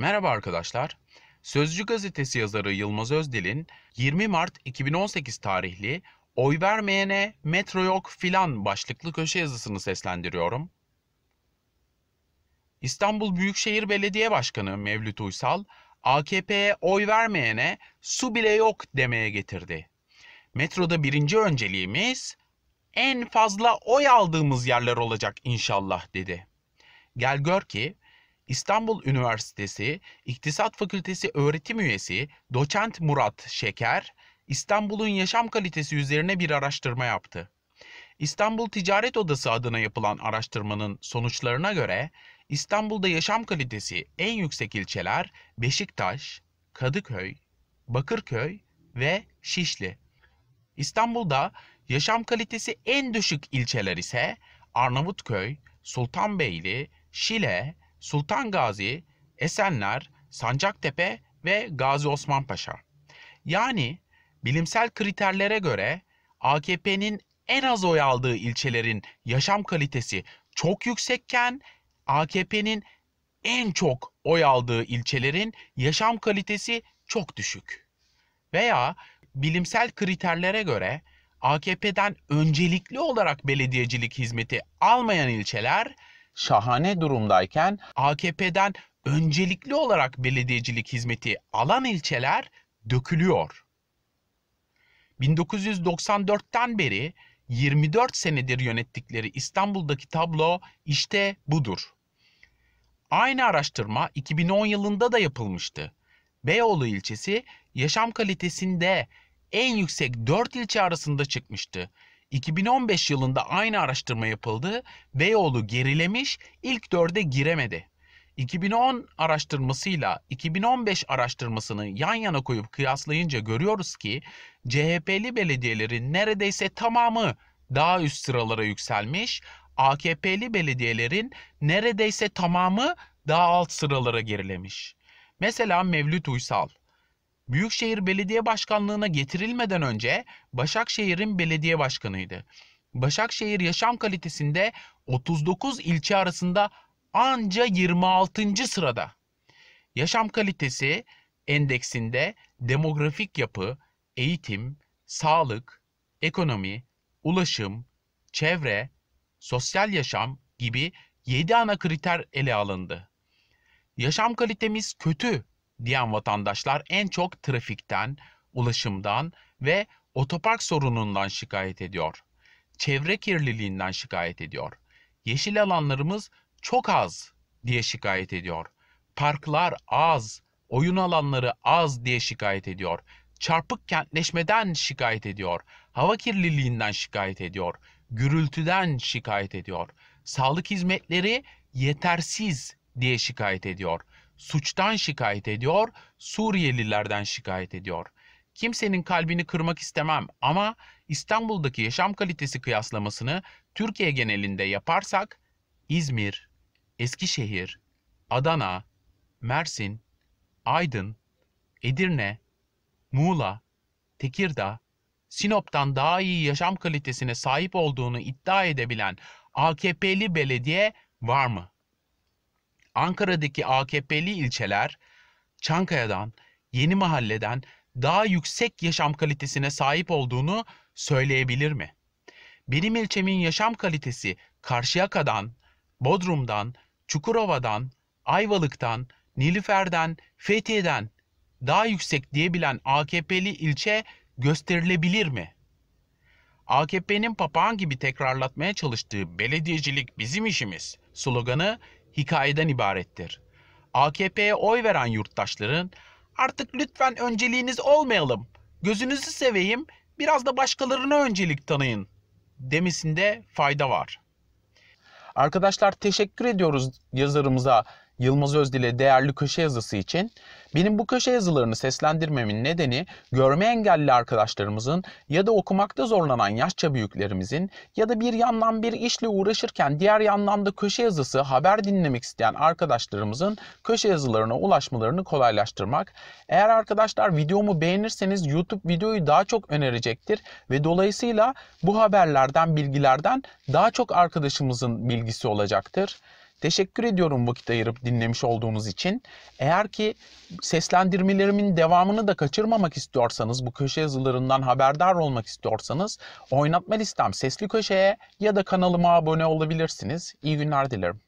Merhaba arkadaşlar. Sözcü gazetesi yazarı Yılmaz Özdil'in 20 Mart 2018 tarihli Oy vermeyene metro yok filan başlıklı köşe yazısını seslendiriyorum. İstanbul Büyükşehir Belediye Başkanı Mevlüt Uysal, AKP'ye oy vermeyene su bile yok demeye getirdi. Metroda birinci önceliğimiz en fazla oy aldığımız yerler olacak inşallah dedi. Gel gör ki İstanbul Üniversitesi İktisat Fakültesi öğretim üyesi Doçent Murat Şeker, İstanbul'un yaşam kalitesi üzerine bir araştırma yaptı. İstanbul Ticaret Odası adına yapılan araştırmanın sonuçlarına göre İstanbul'da yaşam kalitesi en yüksek ilçeler Beşiktaş, Kadıköy, Bakırköy ve Şişli. İstanbul'da yaşam kalitesi en düşük ilçeler ise Arnavutköy, Sultanbeyli, Şile, Sultan Gazi, Esenler, Sancaktepe ve Gazi Osman Paşa. Yani bilimsel kriterlere göre AKP'nin en az oy aldığı ilçelerin yaşam kalitesi çok yüksekken AKP'nin en çok oy aldığı ilçelerin yaşam kalitesi çok düşük. Veya bilimsel kriterlere göre AKP'den öncelikli olarak belediyecilik hizmeti almayan ilçeler şahane durumdayken AKP'den öncelikli olarak belediyecilik hizmeti alan ilçeler dökülüyor. 1994'ten beri 24 senedir yönettikleri İstanbul'daki tablo işte budur. Aynı araştırma 2010 yılında da yapılmıştı. Beyoğlu ilçesi yaşam kalitesinde en yüksek 4 ilçe arasında çıkmıştı. 2015 yılında aynı araştırma yapıldı. Beyoğlu gerilemiş, ilk dörde giremedi. 2010 araştırmasıyla 2015 araştırmasını yan yana koyup kıyaslayınca görüyoruz ki CHP'li belediyelerin neredeyse tamamı daha üst sıralara yükselmiş, AKP'li belediyelerin neredeyse tamamı daha alt sıralara gerilemiş. Mesela Mevlüt Uysal Büyükşehir Belediye Başkanlığı'na getirilmeden önce Başakşehir'in belediye başkanıydı. Başakşehir yaşam kalitesinde 39 ilçe arasında anca 26. sırada. Yaşam kalitesi endeksinde demografik yapı, eğitim, sağlık, ekonomi, ulaşım, çevre, sosyal yaşam gibi 7 ana kriter ele alındı. Yaşam kalitemiz kötü diyen vatandaşlar en çok trafikten, ulaşımdan ve otopark sorunundan şikayet ediyor. Çevre kirliliğinden şikayet ediyor. Yeşil alanlarımız çok az diye şikayet ediyor. Parklar az, oyun alanları az diye şikayet ediyor. Çarpık kentleşmeden şikayet ediyor. Hava kirliliğinden şikayet ediyor. Gürültüden şikayet ediyor. Sağlık hizmetleri yetersiz diye şikayet ediyor suçtan şikayet ediyor, Suriyelilerden şikayet ediyor. Kimsenin kalbini kırmak istemem ama İstanbul'daki yaşam kalitesi kıyaslamasını Türkiye genelinde yaparsak İzmir, Eskişehir, Adana, Mersin, Aydın, Edirne, Muğla, Tekirdağ, Sinop'tan daha iyi yaşam kalitesine sahip olduğunu iddia edebilen AKP'li belediye var mı? Ankara'daki AKP'li ilçeler Çankaya'dan, Yeni Mahalle'den daha yüksek yaşam kalitesine sahip olduğunu söyleyebilir mi? Benim ilçemin yaşam kalitesi Karşıyaka'dan, Bodrum'dan, Çukurova'dan, Ayvalık'tan, Nilüfer'den, Fethiye'den daha yüksek diyebilen AKP'li ilçe gösterilebilir mi? AKP'nin papağan gibi tekrarlatmaya çalıştığı belediyecilik bizim işimiz sloganı hikayeden ibarettir. AKP'ye oy veren yurttaşların artık lütfen önceliğiniz olmayalım, gözünüzü seveyim, biraz da başkalarına öncelik tanıyın demesinde fayda var. Arkadaşlar teşekkür ediyoruz yazarımıza Yılmaz Özdil'e değerli köşe yazısı için benim bu köşe yazılarını seslendirmemin nedeni görme engelli arkadaşlarımızın ya da okumakta zorlanan yaşça büyüklerimizin ya da bir yandan bir işle uğraşırken diğer yandan da köşe yazısı haber dinlemek isteyen arkadaşlarımızın köşe yazılarına ulaşmalarını kolaylaştırmak. Eğer arkadaşlar videomu beğenirseniz YouTube videoyu daha çok önerecektir ve dolayısıyla bu haberlerden bilgilerden daha çok arkadaşımızın bilgisi olacaktır. Teşekkür ediyorum vakit ayırıp dinlemiş olduğunuz için. Eğer ki seslendirmelerimin devamını da kaçırmamak istiyorsanız, bu köşe yazılarından haberdar olmak istiyorsanız oynatma listem sesli köşeye ya da kanalıma abone olabilirsiniz. İyi günler dilerim.